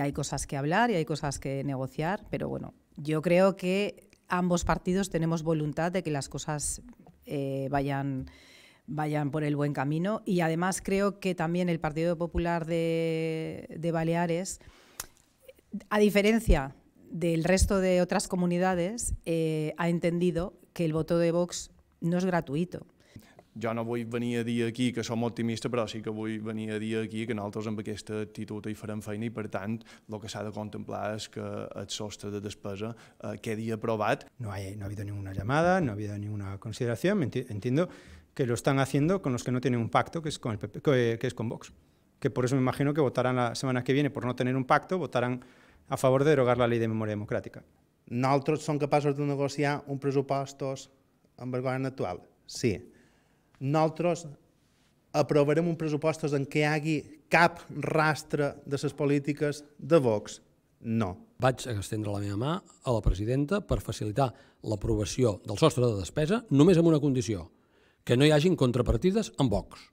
Hay cosas que hablar y hay cosas que negociar, pero bueno, yo creo que ambos partidos tenemos voluntad de que las cosas eh, vayan vayan por el buen camino. Y además creo que también el Partido Popular de, Baleares, a diferencia del resto de otras comunidades, eh, ha entendido que el voto de Vox no es gratuito. jo no vull venir a dir aquí que som optimista, però sí que vull venir a dir aquí que nosaltres amb aquesta actitud hi farem feina i, per tant, el que s'ha de contemplar és que el sostre de despesa eh, quedi aprovat. No, hay, no ha habido ninguna llamada, no ha habido ninguna consideración, entiendo que lo están haciendo con los que no tienen un pacto, que es con, el PP, que, que es con Vox. Que por eso me imagino que votarán la semana que viene, por no tener un pacto, votarán a favor de derogar la ley de memoria democrática. Nosaltres som capaços de negociar un pressupostos amb el govern actual? Sí nosaltres aprovarem un pressupostos en què hi hagi cap rastre de les polítiques de Vox? No. Vaig estendre la meva mà a la presidenta per facilitar l'aprovació del sostre de despesa només amb una condició, que no hi hagin contrapartides amb Vox.